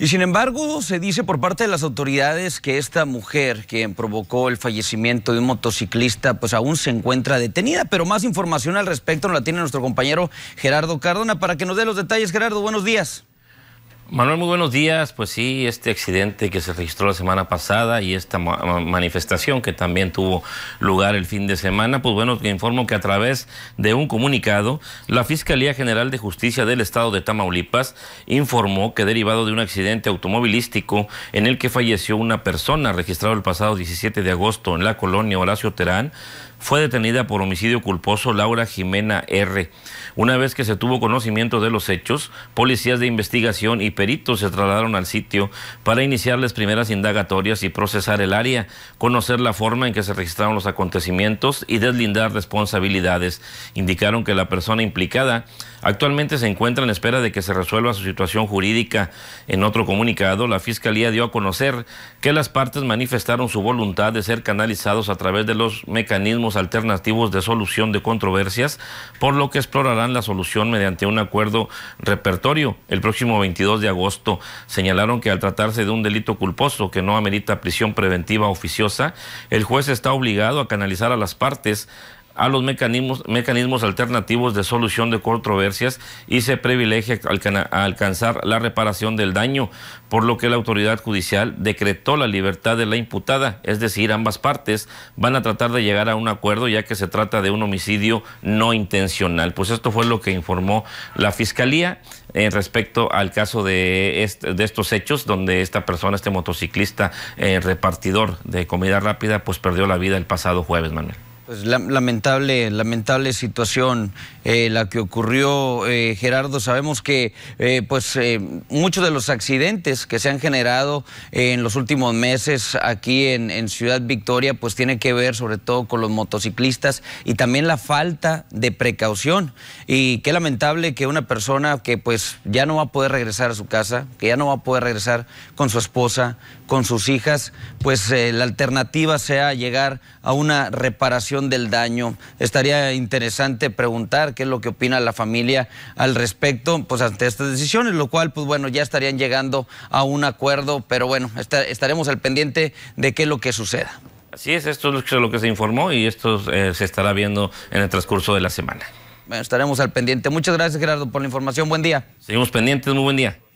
Y sin embargo, se dice por parte de las autoridades que esta mujer, quien provocó el fallecimiento de un motociclista, pues aún se encuentra detenida. Pero más información al respecto nos la tiene nuestro compañero Gerardo Cardona para que nos dé los detalles. Gerardo, buenos días. Manuel, muy buenos días. Pues sí, este accidente que se registró la semana pasada y esta manifestación que también tuvo lugar el fin de semana, pues bueno, te informo que a través de un comunicado, la Fiscalía General de Justicia del Estado de Tamaulipas informó que derivado de un accidente automovilístico en el que falleció una persona registrado el pasado 17 de agosto en la colonia Horacio Terán, fue detenida por homicidio culposo Laura Jimena R. Una vez que se tuvo conocimiento de los hechos, policías de investigación y peritos se trasladaron al sitio para iniciar las primeras indagatorias y procesar el área, conocer la forma en que se registraron los acontecimientos y deslindar responsabilidades. Indicaron que la persona implicada actualmente se encuentra en espera de que se resuelva su situación jurídica. En otro comunicado, la Fiscalía dio a conocer que las partes manifestaron su voluntad de ser canalizados a través de los mecanismos alternativos de solución de controversias, por lo que explorarán la solución mediante un acuerdo repertorio el próximo 22 de agosto. Señalaron que al tratarse de un delito culposo que no amerita prisión preventiva oficiosa, el juez está obligado a canalizar a las partes a los mecanismos, alternativos de solución de controversias y se privilegia alcanzar la reparación del daño, por lo que la autoridad judicial decretó la libertad de la imputada, es decir, ambas partes van a tratar de llegar a un acuerdo ya que se trata de un homicidio no intencional. Pues esto fue lo que informó la Fiscalía en eh, respecto al caso de, estos hechos donde esta persona, este motociclista eh, repartidor de comida rápida, pues perdió la vida el pasado jueves, Manuel. Pues lamentable, lamentable situación eh, la que ocurrió, eh, Gerardo. Sabemos que eh, pues muchos de los accidentes que se han generado en los últimos meses aquí en, en, Ciudad Victoria, pues tiene que ver sobre todo con los motociclistas y también la falta de precaución. Y qué lamentable que una persona que pues ya no va a poder regresar a su casa, que ya no va a poder regresar con su esposa, con sus hijas, pues la alternativa sea llegar a una reparación del daño. Estaría interesante preguntar qué es lo que opina la familia al respecto, pues ante estas decisiones, lo cual, pues bueno, ya estarían llegando a un acuerdo, pero bueno, estaremos al pendiente de qué es lo que suceda. Así es, esto es lo que se informó y esto eh, se estará viendo en el transcurso de la semana. Bueno, estaremos al pendiente. Muchas gracias, Gerardo, por la información. Buen día. Seguimos pendientes, muy buen día.